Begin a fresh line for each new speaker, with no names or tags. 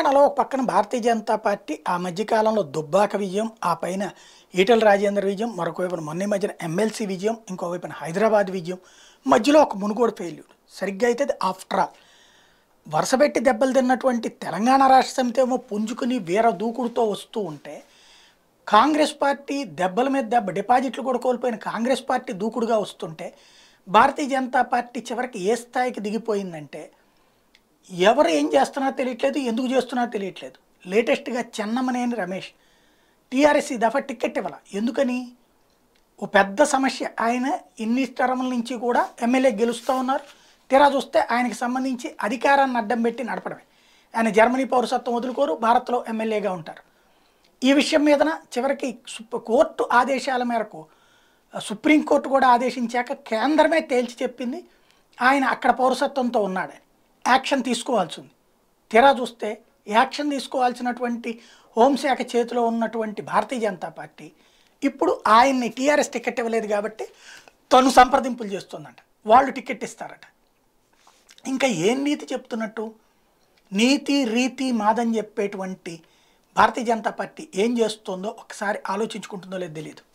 తెలంగాణలో ఒక పక్కన భారతీయ జనతా పార్టీ ఆ మధ్యకాలంలో దుబ్బాక విజయం ఆ పైన ఈటల రాజేందర్ విజయం మరొకవైపున మొన్న మధ్యన ఎమ్మెల్సీ విజయం ఇంకోవైపున హైదరాబాద్ విజయం మధ్యలో ఒక మునుగోడు ఫెయిల్యూర్ సరిగ్గా అయితే ఆఫ్టర్ ఆల్ వరుసపెట్టి దెబ్బలు తిన్నటువంటి తెలంగాణ రాష్ట్ర సమితి ఏమో పుంజుకుని వీర దూకుడుతో వస్తూ ఉంటే కాంగ్రెస్ పార్టీ దెబ్బల మీద దెబ్బ డిపాజిట్లు కూడా కోల్పోయిన కాంగ్రెస్ పార్టీ దూకుడుగా వస్తుంటే భారతీయ జనతా పార్టీ చివరికి ఏ స్థాయికి దిగిపోయిందంటే ఎవరు ఏం చేస్తున్నా తెలియట్లేదు ఎందుకు చేస్తున్నా తెలియట్లేదు లేటెస్ట్గా చెన్నమనేని రమేష్ టీఆర్ఎస్ ఈ దఫా టికెట్ ఇవ్వాల ఎందుకని ఓ పెద్ద సమస్య ఆయన ఇన్ని తరముల నుంచి కూడా ఎమ్మెల్యే గెలుస్తూ ఉన్నారు తీరా చూస్తే ఆయనకి సంబంధించి అధికారాన్ని అడ్డం పెట్టి నడపడమే ఆయన జర్మనీ పౌరసత్వం వదులుకోరు భారత్లో ఎమ్మెల్యేగా ఉంటారు ఈ విషయం మీదన చివరికి కోర్టు ఆదేశాల మేరకు సుప్రీంకోర్టు కూడా ఆదేశించాక కేంద్రమే తేల్చి చెప్పింది ఆయన అక్కడ పౌరసత్వంతో ఉన్నాడని యాక్షన్ తీసుకోవాల్సి ఉంది తీరా చూస్తే యాక్షన్ తీసుకోవాల్సినటువంటి హోంశాఖ చేతిలో ఉన్నటువంటి భారతీయ జనతా పార్టీ ఇప్పుడు ఆయన్ని టీఆర్ఎస్ టికెట్ ఇవ్వలేదు కాబట్టి తను సంప్రదింపులు చేస్తుందంట వాళ్ళు టికెట్ ఇస్తారట ఇంకా ఏం నీతి చెప్తున్నట్టు నీతి రీతి మాదని చెప్పేటువంటి భారతీయ జనతా పార్టీ ఏం చేస్తుందో ఒకసారి ఆలోచించుకుంటుందో లేదో తెలియదు